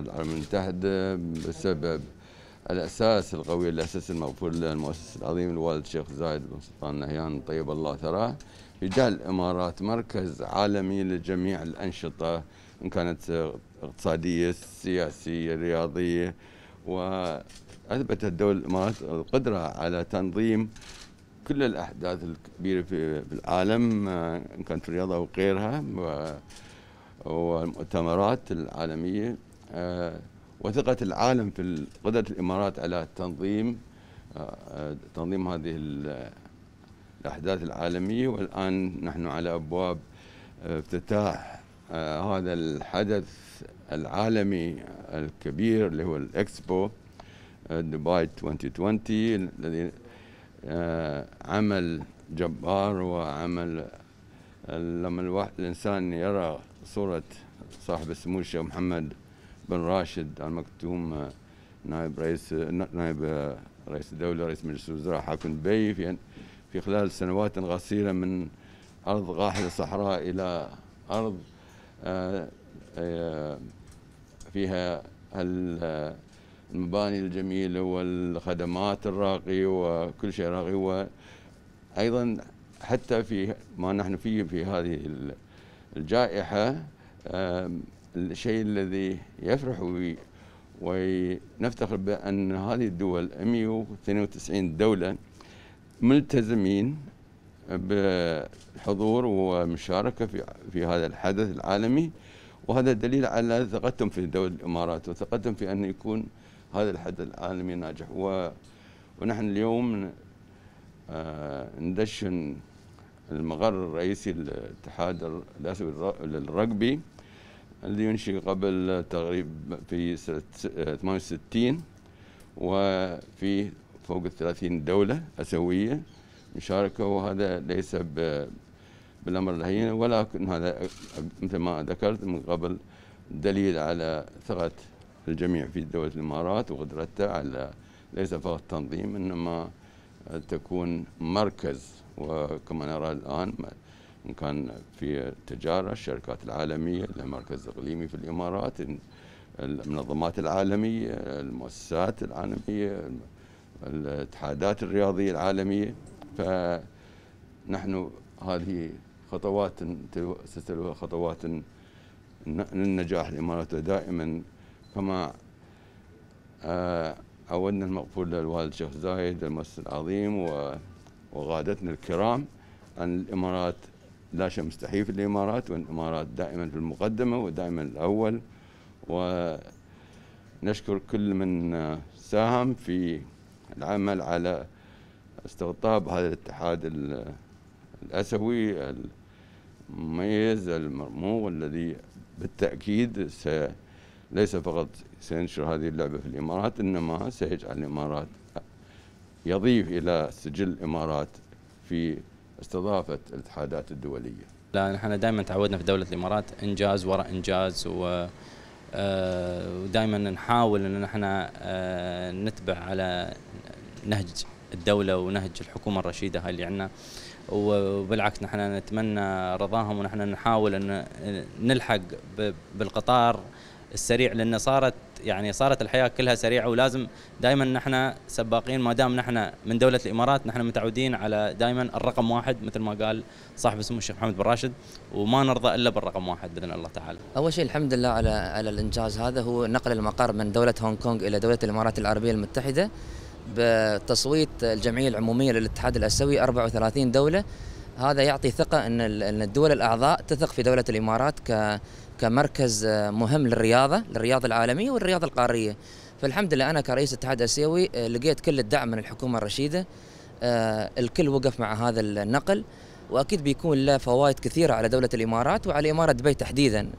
الامم المتحده بسبب الاساس القوي الاساس المغفور له المؤسس العظيم الوالد الشيخ زايد بن سلطان نهيان طيب الله ثراه لجعل الامارات مركز عالمي لجميع الانشطه ان كانت اقتصاديه سياسيه رياضيه واثبتت دول الامارات القدره على تنظيم كل الاحداث الكبيره في العالم ان كانت الرياضه او غيرها والمؤتمرات العالميه آه، وثقة العالم في قدرة الإمارات على تنظيم آه، آه، تنظيم هذه الأحداث العالمية والآن نحن على أبواب افتتاح هذا الحدث العالمي الكبير اللي هو الإكسبو دبي 2020 الذي عمل جبار وعمل لما الواحد الإنسان يرى صورة صاحب السمو الشيخ محمد بن راشد المكتوم آه، نائب رئيس آه، نائب آه، رئيس الدولة رئيس مجلس الوزراء حاكم دبي في في خلال سنوات قصيرة من أرض غاحلة صحراء إلى أرض فيها المباني الجميلة والخدمات الراقية وكل شيء راقي وأيضا حتى في ما نحن فيه في هذه الجائحة الشيء الذي يفرح به ونفتخر بأن هذه الدول 192 دولة ملتزمين بالحضور ومشاركة في, في هذا الحدث العالمي وهذا دليل على ثقتهم في دولة الإمارات وثقتهم في أن يكون هذا الحدث العالمي ناجح و ونحن اليوم آه، ندشن المقر الرئيسي للاتحاد الاسيوي للرقبي اللي ينشئ قبل تقريبا في سنة 68 وفي فوق ال 30 دولة أسيوية مشاركة وهذا ليس بالأمر الهين ولكن هذا مثل ما ذكرت من قبل دليل على ثقة الجميع في دولة الإمارات وقدرتها على ليس فقط تنظيم إنما تكون مركز وكما نرى الآن إن كان في التجارة الشركات العالمية المركز الإقليمي في الإمارات المنظمات العالمية المؤسسات العالمية الاتحادات الرياضية العالمية فنحن هذه خطوات ستلوها خطوات للنجاح الإمارات دائما كما آه، عودنا المغفور للوالد الشيخ زايد المؤسس العظيم وغادتنا الكرام أن الإمارات لا شيء مستحيل في الإمارات والإمارات دائما في المقدمة ودائما الأول ونشكر كل من ساهم في العمل على استقطاب هذا الاتحاد الأسوي المميز المرموق الذي بالتأكيد س ليس فقط سينشر هذه اللعبة في الإمارات إنما سيجعل الإمارات يضيف إلى سجل الإمارات في استضافة الاتحادات الدولية لا نحن دائما تعودنا في دولة الإمارات إنجاز وراء إنجاز و آه، ودائما نحاول ان احنا آه، نتبع على نهج الدولة ونهج الحكومة الرشيدة هاي اللي عندنا وبالعكس نحن نتمنى رضاهم ونحن نحاول ان آه، نلحق بالقطار السريع لان صارت يعني صارت الحياه كلها سريعه ولازم دائما نحن سباقين ما دام نحن من دوله الامارات نحن متعودين على دائما الرقم واحد مثل ما قال صاحب السمو الشيخ محمد بن راشد وما نرضى الا بالرقم واحد باذن الله تعالى. اول شيء الحمد لله على على الانجاز هذا هو نقل المقر من دوله هونغ كونغ الى دوله الامارات العربيه المتحده بتصويت الجمعيه العموميه للاتحاد الاسيوي 34 دوله هذا يعطي ثقة أن الدول الأعضاء تثق في دولة الإمارات كمركز مهم للرياضة للرياضة العالمية والرياضة القارية فالحمد لله أنا كرئيس الاتحاد الآسيوي آه، لقيت كل الدعم من الحكومة الرشيدة آه، الكل وقف مع هذا النقل واكيد بيكون له فوائد كثيره على دوله الامارات وعلى اماره دبي تحديدا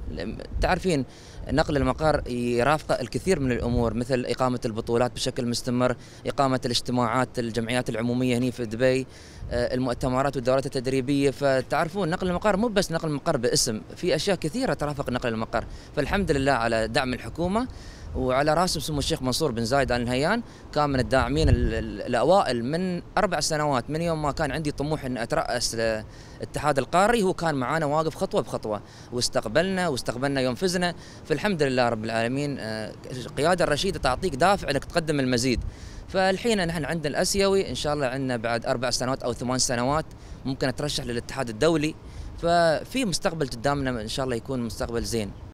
تعرفين نقل المقر يرافقه الكثير من الامور مثل اقامه البطولات بشكل مستمر، اقامه الاجتماعات الجمعيات العموميه هنا في دبي، آه، المؤتمرات والدورات التدريبيه فتعرفون نقل المقر مو بس نقل المقر باسم، في اشياء كثيره ترافق نقل المقر، فالحمد لله على دعم الحكومه وعلى راسهم سمو الشيخ منصور بن زايد ال نهيان كان من الداعمين الاوائل من اربع سنوات من يوم ما كان عندي طموح ان اتراس الاتحاد القاري هو كان معانا واقف خطوه بخطوه واستقبلنا واستقبلنا يوم فزنا في الحمد لله رب العالمين القياده آه، الرشيده تعطيك دافع انك تقدم المزيد فالحين نحن عندنا الاسيوي ان شاء الله عندنا بعد اربع سنوات او ثمان سنوات ممكن اترشح للاتحاد الدولي ففي مستقبل قدامنا ان شاء الله يكون مستقبل زين